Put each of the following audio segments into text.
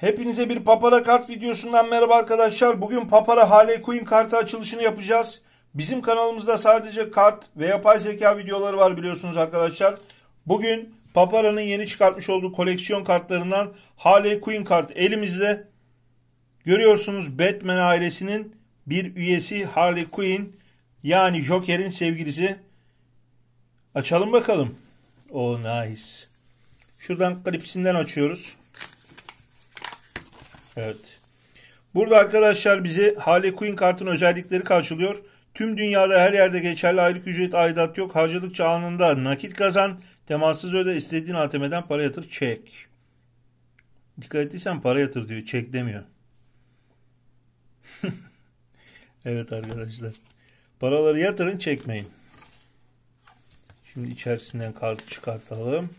Hepinize bir papara kart videosundan merhaba arkadaşlar. Bugün papara Harley Quinn kartı açılışını yapacağız. Bizim kanalımızda sadece kart ve yapay zeka videoları var biliyorsunuz arkadaşlar. Bugün paparanın yeni çıkartmış olduğu koleksiyon kartlarından Harley Quinn kart elimizde. Görüyorsunuz Batman ailesinin bir üyesi Harley Quinn yani Joker'in sevgilisi. Açalım bakalım. Oh nice. Şuradan klipsinden açıyoruz. Evet. Burada arkadaşlar bize Harley Quinn kartın özellikleri karşılıyor. Tüm dünyada her yerde geçerli aylık ücret aidat yok. Harcadıkça anında nakit kazan. Temassız öde istediğin ATM'den para yatır çek. Dikkat ettiysen para yatır diyor. Çek demiyor. evet arkadaşlar. Paraları yatırın çekmeyin. Şimdi içerisinden kartı çıkartalım.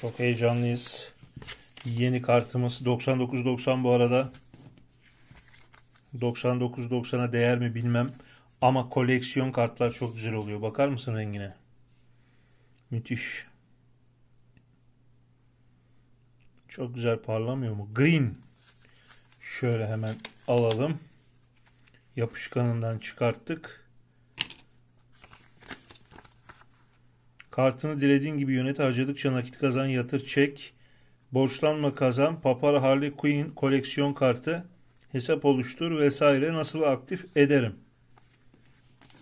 Çok heyecanlıyız. Yeni kartımız 99.90 bu arada. 99.90'a değer mi bilmem. Ama koleksiyon kartlar çok güzel oluyor. Bakar mısın rengine? Müthiş. Çok güzel parlamıyor mu? Green. Şöyle hemen alalım. Yapışkanından çıkarttık. Kartını dilediğin gibi yönet harcadıkça nakit kazan yatır çek borçlanma kazan, papara Harley Quinn koleksiyon kartı, hesap oluştur vesaire nasıl aktif ederim?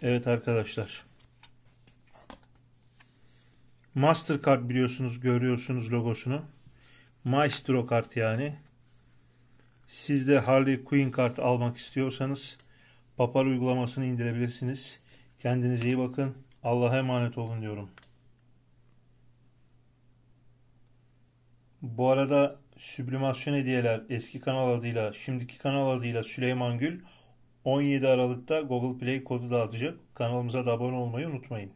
Evet arkadaşlar. Mastercard biliyorsunuz görüyorsunuz logosunu. Maestro kart yani. Siz de Harley Quinn kart almak istiyorsanız Papar uygulamasını indirebilirsiniz. Kendinize iyi bakın. Allah'a emanet olun diyorum. Bu arada Süblimasyon Hediyeler eski kanal adıyla şimdiki kanal adıyla Süleyman Gül 17 Aralık'ta Google Play kodu dağıtacak. Kanalımıza da abone olmayı unutmayın.